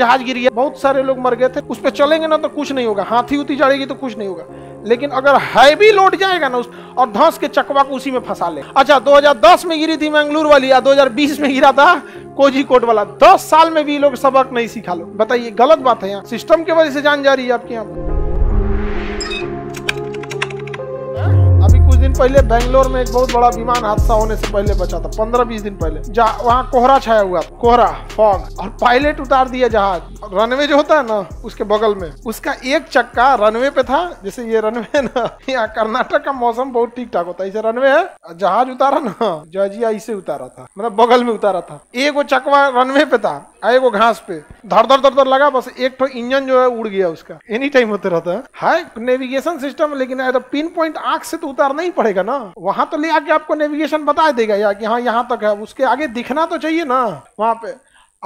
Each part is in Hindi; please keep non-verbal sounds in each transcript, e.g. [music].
जहाज गिर गया बहुत सारे लोग मर गए थे उस पर चलेंगे ना तो कुछ नहीं होगा हाथी उथी जाएगी तो कुछ नहीं होगा लेकिन अगर हैवी लोड जाएगा ना उस और धंस के चकवा को उसी में फंसा ले अच्छा 2010 में गिरी थी मैंगलोर वाली या 2020 में गिरा था कोजीकोट वाला 10 साल में भी लोग सबक नहीं सीखा लो बताइए गलत बात है यहाँ सिस्टम के वजह से जान जा रही है आपके यहाँ दिन पहले बेंगलोर में एक बहुत बड़ा विमान हादसा होने से पहले बचा था पंद्रह बीस दिन पहले जहाँ वहाँ कोहरा छाया हुआ था कोहरा फॉग और पायलट उतार दिया जहाज रनवे जो होता है ना उसके बगल में उसका एक चक्का रनवे पे था जैसे ये रनवे ना [laughs] यहाँ कर्नाटक का मौसम बहुत ठीक ठाक होता है इसे रनवे है जहाज उतारा ना [laughs] जजिया इसे उतारा था मतलब बगल में उतारा था एक वो चकवा रनवे पे था एगो घास पे धर धर धर धर लगा बस एक तो इंजन जो है उड़ गया उसका एनी टाइम होते रहता है नेविगेशन सिस्टम लेकिन पिन पॉइंट आंख से तो उतार नहीं पड़ेगा ना वहां तो ले आके आपको नेविगेशन बता देगा यार कि हाँ यहाँ तक है उसके आगे दिखना तो चाहिए ना वहाँ पे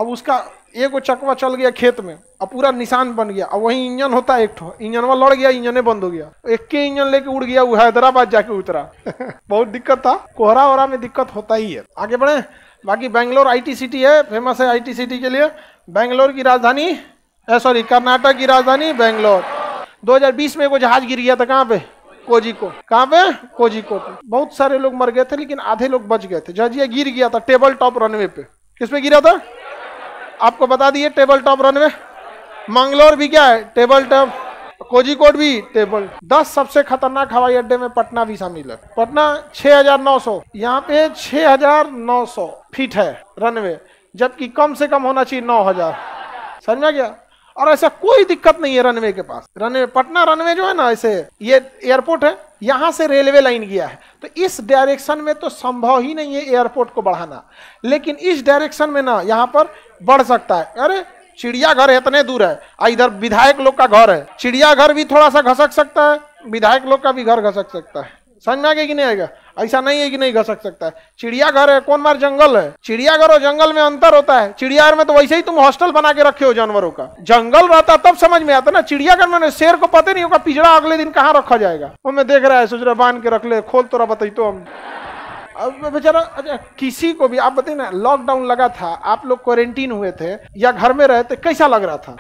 अब उसका एक चकवा चल गया खेत में अब पूरा निशान बन गया अब वही इंजन होता है एक ठो इंजन इंजनवा लड़ गया इंजन बंद हो गया एक के इंजन लेके उड़ गया वो हैदराबाद जाके उतरा [laughs] बहुत दिक्कत था कोहरा वोहरा में दिक्कत होता ही है आगे बढ़े बाकी बैंगलोर आईटी सिटी है फेमस है आईटी सिटी के लिए बैंगलोर की राजधानी सॉरी कर्नाटक की राजधानी बैंगलोर 2020 में वो जहाज गिर गया था कहाँ पे कोजिकोड कहाँ पे कोजिकोड में बहुत सारे लोग मर गए थे लेकिन आधे लोग बच गए थे जहाजिया गिर गया था टेबल टॉप रनवे पे किस पे गिरा था आपको बता दिए टेबल टॉप रनवे मंगलोर भी क्या है टेबल टॉप कोजिकोट भी टेबल दस सबसे खतरनाक हवाई अड्डे में पटना भी शामिल है पटना 6,900 यहाँ पे 6,900 फीट है रनवे जबकि कम से कम होना चाहिए 9,000 समझा गया और ऐसा कोई दिक्कत नहीं है रनवे के पास रनवे पटना रनवे जो है ना ऐसे ये एयरपोर्ट है यहाँ से रेलवे लाइन गया है तो इस डायरेक्शन में तो संभव ही नहीं है एयरपोर्ट को बढ़ाना लेकिन इस डायरेक्शन में ना यहाँ पर बढ़ सकता है अरे चिड़ियाघर इतने दूर है आ इधर विधायक लोग का घर है चिड़ियाघर भी थोड़ा सा घसक सकता है विधायक लोग का भी घर घसक सकता है समझ में आ गया कि नहीं आएगा ऐसा नहीं है कि नहीं घसक सकता है चिड़ियाघर है कौन मार जंगल है चिड़ियाघर और जंगल में अंतर होता है चिड़ियाघर में तो वैसे ही तुम हॉस्टल बना के रखे हो जानवरों का जंगल रहता तब समझ में आता ना चिड़ियाघर में शेर को पता नहीं होगा पिजड़ा अगले दिन कहाँ रखा जाएगा वो मैं देख रहा है सोच रहा बांध के रख ले खोल तो रहा बताई तो हम अब बेचारा अच्छा किसी को भी आप बताइए ना लॉकडाउन लगा था आप लोग क्वारंटीन हुए थे या घर में रहे थे कैसा लग रहा था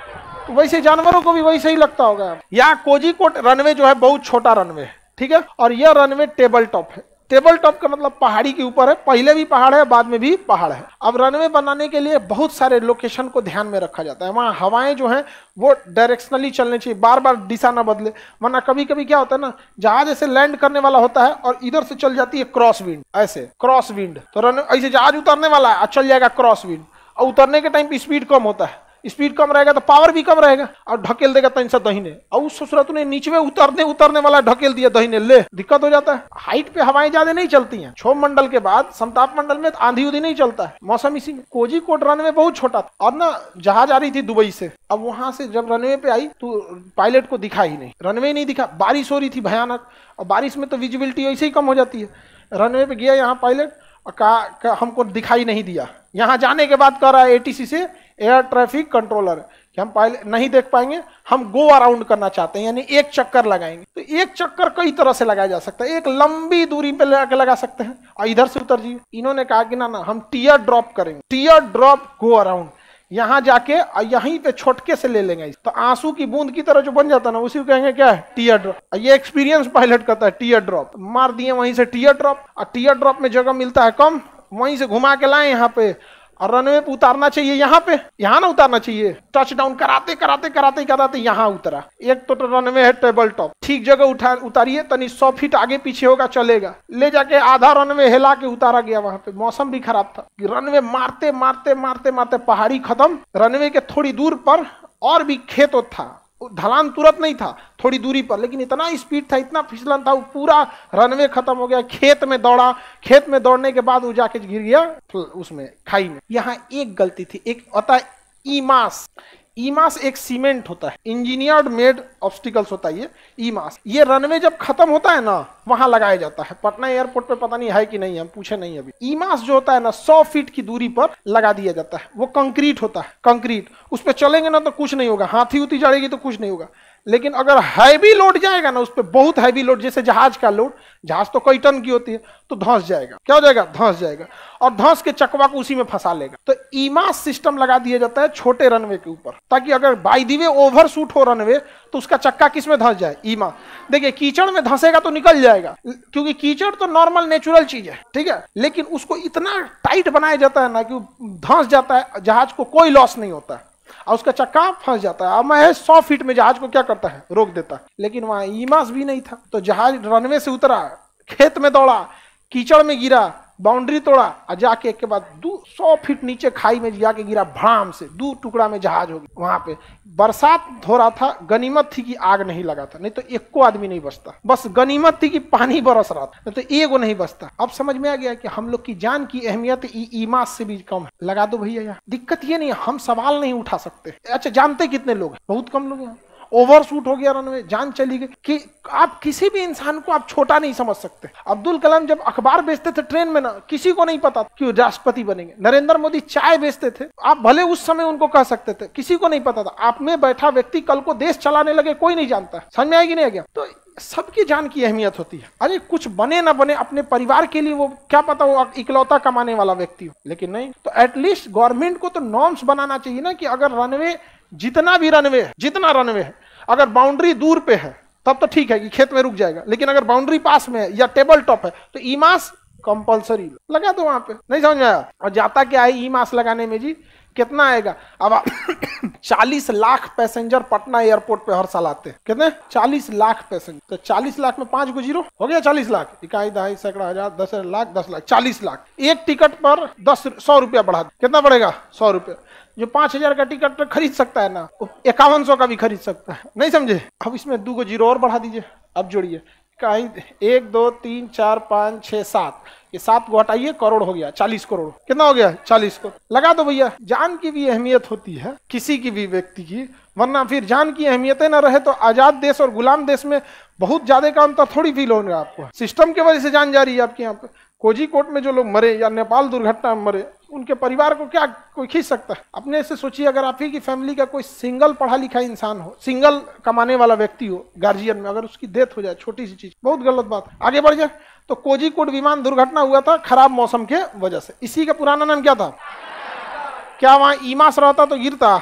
वैसे जानवरों को भी वैसे ही लगता होगा कोजी कोजीकोट रनवे जो है बहुत छोटा रनवे है ठीक है और यह रनवे टेबल टॉप है टेबल टॉप का मतलब पहाड़ी के ऊपर है पहले भी पहाड़ है बाद में भी पहाड़ है अब रनवे बनाने के लिए बहुत सारे लोकेशन को ध्यान में रखा जाता है वहाँ हवाएं जो हैं वो डायरेक्शनली चलने चाहिए बार बार दिशा ना बदले वरना कभी कभी क्या होता है ना जहाज ऐसे लैंड करने वाला होता है और इधर से चल जाती है क्रॉस विंड ऐसे क्रॉस विंड तो रनवे ऐसे जहाज उतरने वाला है चल जाएगा क्रॉस विंड और उतरने के टाइम स्पीड कम होता है स्पीड कम रहेगा तो पावर भी कम रहेगा और ढकेल देगा तीन सा दहीने और उस ससुरत ने नीचे में उतरने उतरने वाला ढकेल दिया दहीने ले दिक्कत हो जाता है हाइट पे हवाएं ज्यादा नहीं चलती हैं क्षोभ मंडल के बाद समताप मंडल में तो आंधी उधी नहीं चलता है मौसम इसी में कोट रनवे बहुत छोटा था और ना जहाज आ रही थी दुबई से अब वहां से जब रनवे पे आई तो पायलट को दिखा ही नहीं रनवे नहीं दिखा बारिश हो रही थी भयानक और बारिश में तो विजिबिलिटी ऐसे ही कम हो जाती है रनवे पे गया यहाँ पायलट और हमको दिखाई नहीं दिया यहाँ जाने के बाद कह रहा है ए से एयर ट्रैफिक कंट्रोलर कि हम पहले नहीं देख पाएंगे हम गो अराउंड करना चाहते हैं यानी एक चक्कर लगाएंगे तो एक चक्कर कई तरह से लगाया जा सकता है एक लंबी दूरी पे लगा, लगा सकते हैं और इधर से उतर जी इन्होंने कहा कि ना ना हम टीयर ड्रॉप करेंगे टीयर ड्रॉप गो अराउंड यहाँ जाके और यहीं पे छोटके से ले लेंगे तो आंसू की बूंद की तरह जो बन जाता ना उसी को कहेंगे क्या है टीयर ड्रॉप ये एक्सपीरियंस पायलट करता है टीयर ड्रॉप मार दिए वहीं से टीयर ड्रॉप और टीयर ड्रॉप में जगह मिलता है कम वहीं से घुमा के लाए यहाँ पे और रनवे पे उतारना चाहिए यहाँ पे यहाँ ना उतारना चाहिए टच डाउन कराते कराते कराते कराते यहाँ उतरा एक तो, तो रनवे है टेबल टॉप ठीक जगह उठा उतारिये तनी सौ फीट आगे पीछे होगा चलेगा ले जाके आधा रनवे हिला के उतारा गया वहां पे मौसम भी खराब था रनवे मारते मारते मारते मारते पहाड़ी खत्म रनवे के थोड़ी दूर पर और भी खेत था ढलान तुरंत नहीं था थोड़ी दूरी पर लेकिन इतना स्पीड था इतना फिसलन था वो पूरा रनवे खत्म हो गया खेत में दौड़ा खेत में दौड़ने के बाद वो जाके गिर गया उसमें खाई में यहाँ एक गलती थी एक अतः ईमास ईमास एक सीमेंट होता है इंजीनियर्ड मेड ऑब्स्टिकल्स होता है ये ईमास ये रनवे जब खत्म होता है ना वहां लगाया जाता है पटना एयरपोर्ट पे पता नहीं है कि नहीं हम पूछे नहीं अभी ईमास जो होता है ना सौ फीट की दूरी पर लगा दिया जाता है वो कंक्रीट होता है कंक्रीट उस पर चलेंगे ना तो कुछ नहीं होगा हाथी उथी जाएगी तो कुछ नहीं होगा लेकिन अगर हैवी लोड जाएगा ना उस पर बहुत हैवी लोड जैसे जहाज का लोड जहाज तो कई टन की होती है तो धंस जाएगा क्या हो जाएगा धंस जाएगा और धंस के चकवा को उसी में फंसा लेगा तो ईमास सिस्टम लगा दिया जाता है छोटे रनवे के ऊपर ताकि अगर बाई दिवे ओवर शूट हो रनवे तो उसका चक्का किस में धंस जाए ईमास देखिए कीचड़ में धंसेगा तो निकल जाएगा जाएगा क्योंकि कीचड़ तो नॉर्मल नेचुरल चीज है ठीक है लेकिन उसको इतना टाइट बनाया जाता है ना कि धंस जाता है जहाज को कोई लॉस नहीं होता है और उसका चक्का फंस जाता है अब मैं सौ फीट में जहाज को क्या करता है रोक देता है लेकिन वहां ईमास भी नहीं था तो जहाज रनवे से उतरा खेत में दौड़ा कीचड़ में गिरा बाउंड्री तोड़ा और जाके एक के बाद दो सौ फीट नीचे खाई में जाके गिरा भड़ाम से दो टुकड़ा में जहाज हो गया वहां पे बरसात हो रहा था गनीमत थी कि आग नहीं लगा था नहीं तो एक को आदमी नहीं बचता बस गनीमत थी कि पानी बरस रहा था नहीं तो एगो नहीं बचता अब समझ में आ गया कि हम लोग की जान की अहमियत ईमा से भी कम है लगा दो भैया यहाँ दिक्कत ये नहीं हम सवाल नहीं उठा सकते अच्छा जानते कितने लोग हैं बहुत कम लोग हैं ओवरशूट हो गया रनवे जान चली गई कि आप किसी भी इंसान को आप छोटा नहीं समझ सकते अब्दुल कलाम जब अखबार बेचते थे ट्रेन में ना किसी को नहीं पता कि राष्ट्रपति बनेंगे नरेंद्र मोदी चाय बेचते थे आप भले उस समय उनको कह सकते थे किसी को नहीं पता था आप में बैठा व्यक्ति कल को देश चलाने लगे कोई नहीं जानता समझ में आएगी नहीं गया तो सबकी जान की अहमियत होती है अरे कुछ बने ना बने अपने परिवार के लिए वो क्या पता वो इकलौता कमाने वाला व्यक्ति हो लेकिन नहीं तो एटलीस्ट गवर्नमेंट को तो नॉर्म्स बनाना चाहिए ना कि अगर रनवे जितना भी रनवे है जितना रनवे है अगर बाउंड्री दूर पे है तब तो ठीक है कि खेत में रुक जाएगा लेकिन अगर बाउंड्री पास में है या टेबल टॉप है तो ई मास कंपल्सरी लगा दो वहां पे नहीं समझ आया और जाता क्या है ई e मास लगाने में जी कितना आएगा अब [coughs] चालीस लाख पैसेंजर पटना एयरपोर्ट पे हर साल आते हैं कितने चालीस लाख पैसेंजर तो चालीस लाख में पांच को जीरो हो गया चालीस लाख इकाई दहाई सैकड़ा हजार दस लाख दस लाख चालीस लाख एक टिकट पर दस सौ रुपया बढ़ा कितना बढ़ेगा सौ रुपया जो पांच हजार का टिकट तो खरीद सकता है ना इक्यावन सौ का भी खरीद सकता है नहीं समझे अब इसमें दो को जीरो और बढ़ा दीजिए अब जोड़िए कहीं एक दो तीन चार पाँच छः सात ये सात को हटाइए करोड़ हो गया चालीस करोड़ कितना हो गया चालीस करोड़ लगा दो भैया जान की भी अहमियत होती है किसी की भी व्यक्ति की वरना फिर जान की अहमियतें ना रहे तो आजाद देश और गुलाम देश में बहुत ज्यादा का अंतर तो थोड़ी फील होगा आपको सिस्टम के वजह से जान जा रही है आपके यहाँ पे कोजी कोट में जो लोग मरे या नेपाल दुर्घटना में मरे उनके परिवार को क्या कोई खींच सकता है अपने से सोचिए अगर आप ही की फैमिली का कोई सिंगल पढ़ा लिखा इंसान हो सिंगल कमाने वाला व्यक्ति हो गार्जियन में अगर उसकी डेथ हो जाए छोटी सी चीज बहुत गलत बात है आगे बढ़ जाए तो कोजिकोड विमान दुर्घटना हुआ था खराब मौसम के वजह से इसी का पुराना नाम क्या था क्या वहां ईमास रहता तो गिरता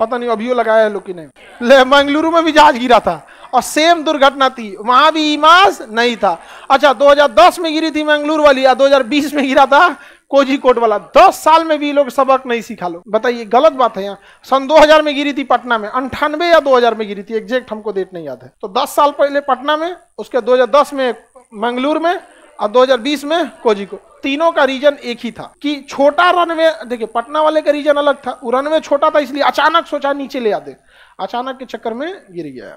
पता नहीं अभी लगाया है लोग ने ले मंगलुरु में भी जहाज गिरा था और सेम दुर्घटना थी वहां भी ईमास नहीं था अच्छा 2010 में गिरी थी मंगलुरु वाली या 2020 में गिरा था कोट वाला दस साल में भी लोग सबक नहीं सिखा लो बताइए गलत बात है यहाँ सन 2000 में गिरी थी पटना में अंठानवे या 2000 में गिरी थी एग्जैक्ट हमको डेट नहीं याद है तो 10 साल पहले पटना में उसके 2010 में मंगलूर में और 2020 में कोझिकोड तीनों का रीजन एक ही था कि छोटा रनवे देखिए पटना वाले का रीजन अलग था रनवे छोटा था इसलिए अचानक सोचा नीचे ले आते अचानक के चक्कर में गिर गया